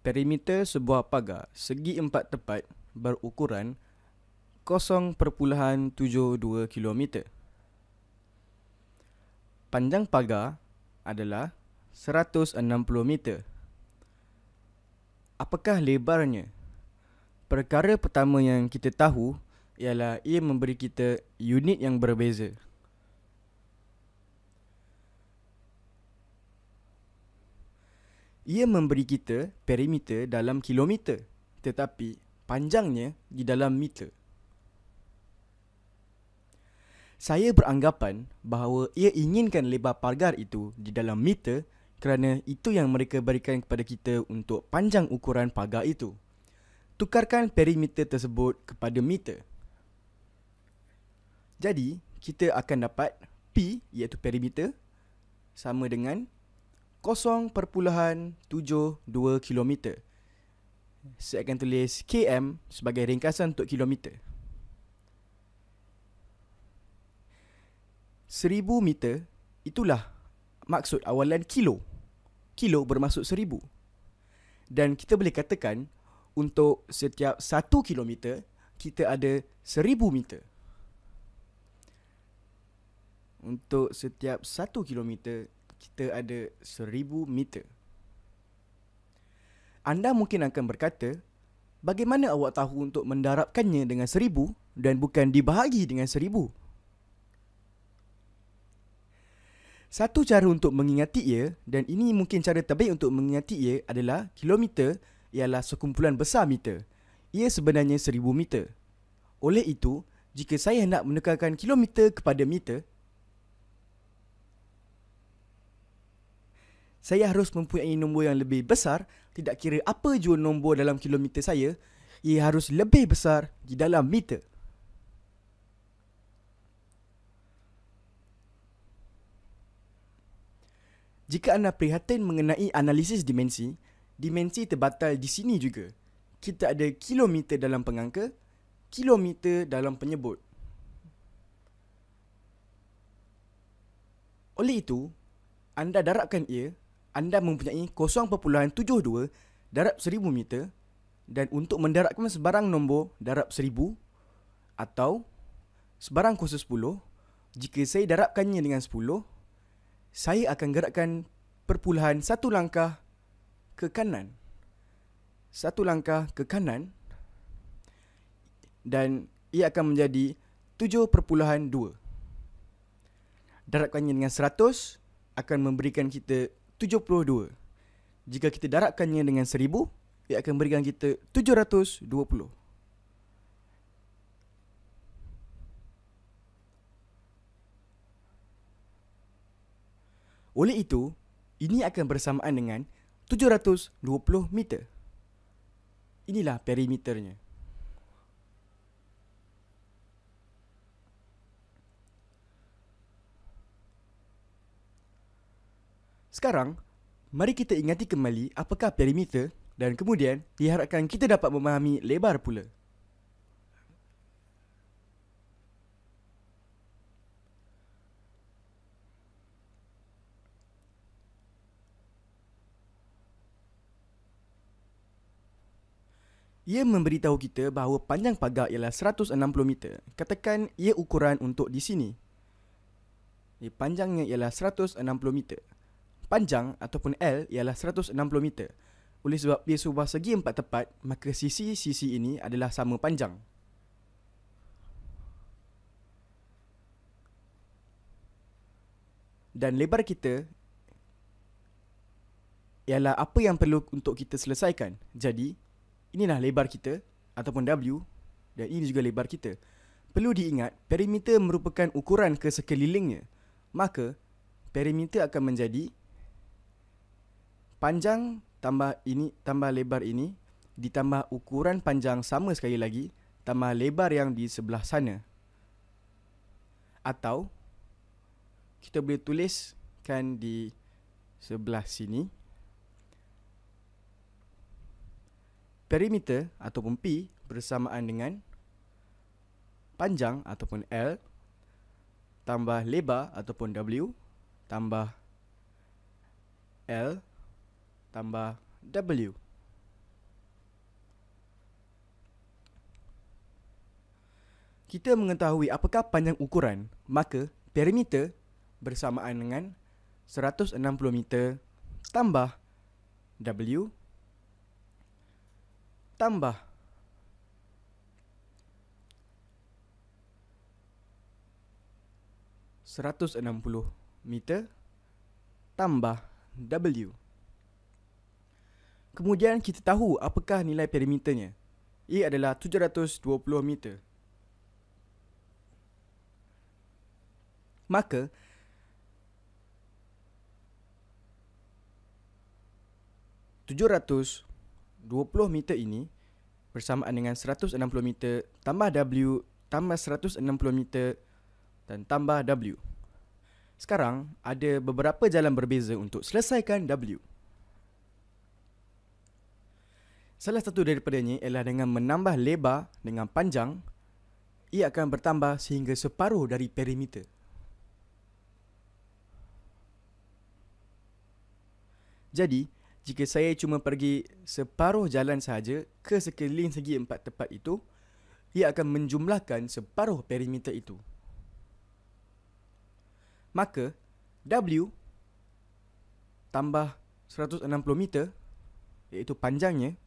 Perimeter sebuah pagar segi empat tepat berukuran 0.72 km. Panjang pagar adalah 160 meter. Apakah lebarnya? Perkara pertama yang kita tahu ialah ia memberi kita unit yang berbeza. Ia memberi kita perimeter dalam kilometer tetapi panjangnya di dalam meter. Saya beranggapan bahawa ia inginkan lebar pagar itu di dalam meter kerana itu yang mereka berikan kepada kita untuk panjang ukuran pagar itu. Tukarkan perimeter tersebut kepada meter. Jadi, kita akan dapat P iaitu perimeter sama dengan 0.72 km. Saya akan tulis KM sebagai ringkasan untuk kilometer. 1000 meter itulah maksud awalan kilo. Kilo bermaksud 1000. Dan kita boleh katakan untuk setiap 1 kilometer kita ada 1000 meter. Untuk setiap 1 kilometer kita ada seribu meter. Anda mungkin akan berkata, bagaimana awak tahu untuk mendarabkannya dengan seribu dan bukan dibahagi dengan seribu? Satu cara untuk mengingati ia dan ini mungkin cara terbaik untuk mengingati ia adalah kilometer ialah sekumpulan besar meter. Ia sebenarnya seribu meter. Oleh itu, jika saya hendak menukarkan kilometer kepada meter, saya harus mempunyai nombor yang lebih besar tidak kira apa jua nombor dalam kilometer saya ia harus lebih besar di dalam meter jika anda prihatin mengenai analisis dimensi dimensi terbatal di sini juga kita ada kilometer dalam pengangka kilometer dalam penyebut oleh itu anda daratkan ia anda mempunyai 0.72 darab seribu meter dan untuk mendaratkan sebarang nombor darab seribu atau sebarang kuasa sepuluh, jika saya darabkannya dengan sepuluh, saya akan gerakkan perpuluhan satu langkah ke kanan. Satu langkah ke kanan dan ia akan menjadi tujuh perpuluhan dua. Darabkannya dengan seratus akan memberikan kita 72. Jika kita darabkannya dengan 1000, ia akan berikan kita 720. Oleh itu, ini akan bersamaan dengan 720 meter. Inilah perimeternya. Sekarang, mari kita ingati kembali apakah perimeter dan kemudian diharapkan kita dapat memahami lebar pula. Ia memberitahu kita bahawa panjang pagar ialah 160 meter. Katakan ia ukuran untuk di sini. Ia panjangnya ialah 160 meter panjang ataupun L ialah 160 meter. Oleh sebab dia sebuah segi empat tepat, maka sisi-sisi ini adalah sama panjang. Dan lebar kita ialah apa yang perlu untuk kita selesaikan. Jadi, inilah lebar kita ataupun W dan ini juga lebar kita. Perlu diingat, perimeter merupakan ukuran ke Maka, perimeter akan menjadi panjang tambah ini tambah lebar ini ditambah ukuran panjang sama sekali lagi tambah lebar yang di sebelah sana. Atau kita boleh tuliskan di sebelah sini. Perimeter ataupun P bersamaan dengan panjang ataupun L tambah lebar ataupun W tambah L tambah W Kita mengetahui apakah panjang ukuran, maka perimeter bersamaan dengan 160 meter tambah W tambah seratus enam puluh meter tambah W Kemudian kita tahu apakah nilai perimeternya. Ia adalah 720 meter. Maka tujuh ratus dua puluh meter ini bersamaan dengan seratus enam puluh meter tambah W tambah seratus enam puluh meter dan tambah W. Sekarang ada beberapa jalan berbeza untuk selesaikan W. Salah satu daripadanya ialah dengan menambah lebar dengan panjang, ia akan bertambah sehingga separuh dari perimeter. Jadi, jika saya cuma pergi separuh jalan sahaja ke sekeliling segi empat tepat itu, ia akan menjumlahkan separuh perimeter itu. Maka, W tambah 160 meter, iaitu panjangnya,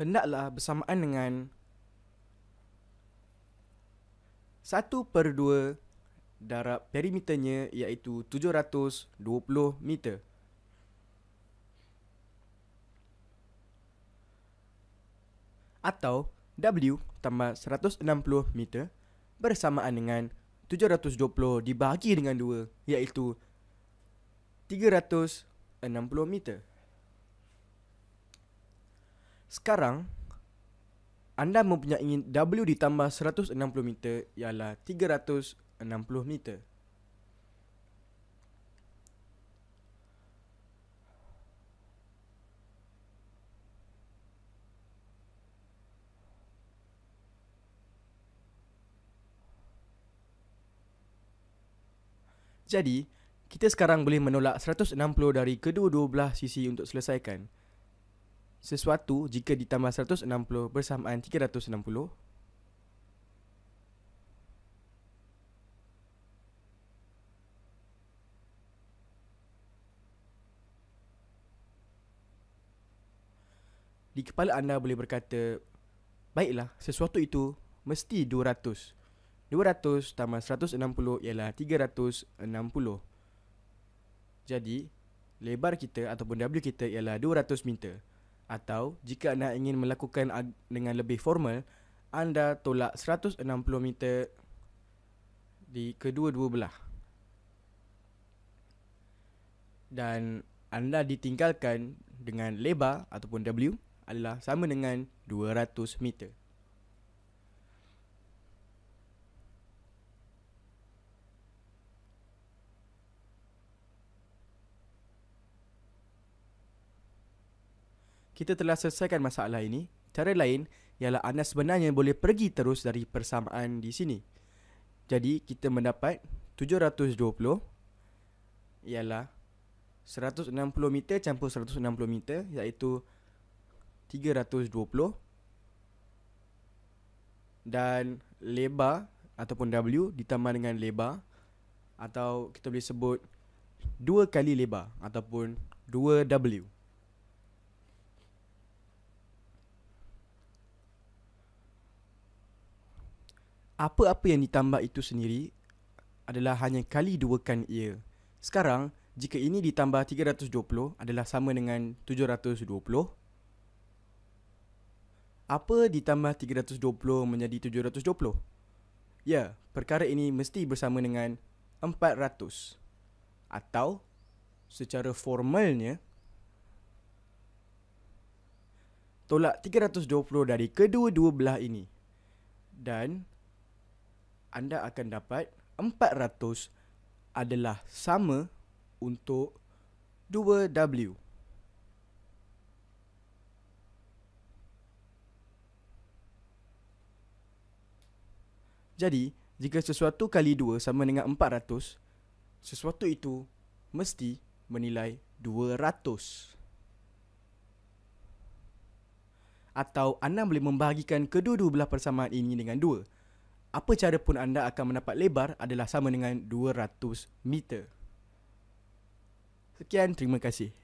hendaklah bersamaan dengan 1 per 2 darab perimeternya iaitu 720 meter. Atau W tambah 160 meter bersamaan dengan 720 dibahagi dengan 2 iaitu 360 meter. Sekarang anda mempunyai W ditambah 160 meter ialah 360 meter. Jadi, kita sekarang boleh menolak 160 dari kedua-dua belah sisi untuk selesaikan sesuatu jika ditambah 160 bersamaan 360? Di kepala anda boleh berkata, baiklah, sesuatu itu mesti 200. 200 tambah 160 ialah 360. Jadi, lebar kita ataupun W kita ialah 200 meter. Atau jika anda ingin melakukan dengan lebih formal, anda tolak 160 meter di kedua-dua belah. Dan anda ditinggalkan dengan lebar ataupun W adalah sama dengan 200 meter. kita telah selesaikan masalah ini. Cara lain ialah anda sebenarnya boleh pergi terus dari persamaan di sini. Jadi kita mendapat 720 ialah 160 meter campur 160 meter iaitu 320 dan lebar ataupun W ditambah dengan lebar atau kita boleh sebut dua kali lebar ataupun 2W. apa-apa yang ditambah itu sendiri adalah hanya kali dua kan ia. Sekarang, jika ini ditambah 320 adalah sama dengan 720. Apa ditambah 320 menjadi 720? Ya, perkara ini mesti bersama dengan 400. Atau, secara formalnya, tolak 320 dari kedua-dua belah ini. Dan, anda akan dapat 400 adalah sama untuk 2W. Jadi, jika sesuatu kali 2 sama dengan 400, sesuatu itu mesti menilai 200. Atau anda boleh membahagikan kedua-dua belah persamaan ini dengan apa cara pun anda akan mendapat lebar adalah sama dengan 200 meter. Sekian, terima kasih.